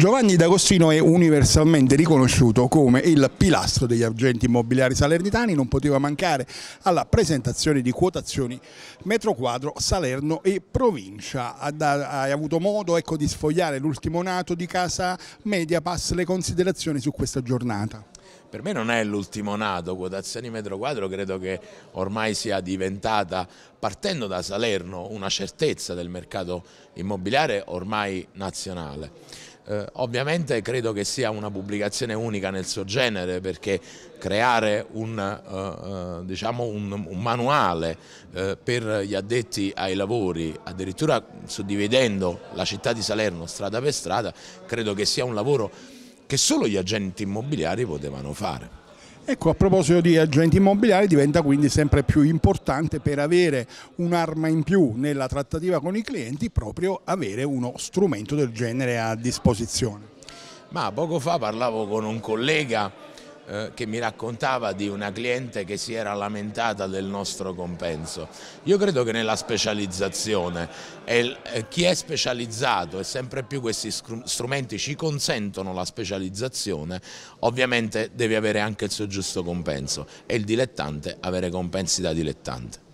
Giovanni D'Agostino è universalmente riconosciuto come il pilastro degli agenti immobiliari salernitani, non poteva mancare alla presentazione di quotazioni metro quadro Salerno e provincia. Hai avuto modo ecco, di sfogliare l'ultimo nato di casa Mediapass, le considerazioni su questa giornata? per me non è l'ultimo nato, quotazioni metro quadro credo che ormai sia diventata, partendo da Salerno, una certezza del mercato immobiliare ormai nazionale. Eh, ovviamente credo che sia una pubblicazione unica nel suo genere perché creare un, eh, eh, diciamo un, un manuale eh, per gli addetti ai lavori, addirittura suddividendo la città di Salerno strada per strada, credo che sia un lavoro che solo gli agenti immobiliari potevano fare. Ecco, a proposito di agenti immobiliari diventa quindi sempre più importante per avere un'arma in più nella trattativa con i clienti proprio avere uno strumento del genere a disposizione. Ma poco fa parlavo con un collega eh, che mi raccontava di una cliente che si era lamentata del nostro compenso. Io credo che nella specializzazione e eh, chi è specializzato e sempre più questi strumenti ci consentono la specializzazione, ovviamente deve avere anche il suo giusto compenso e il dilettante avere compensi da dilettante.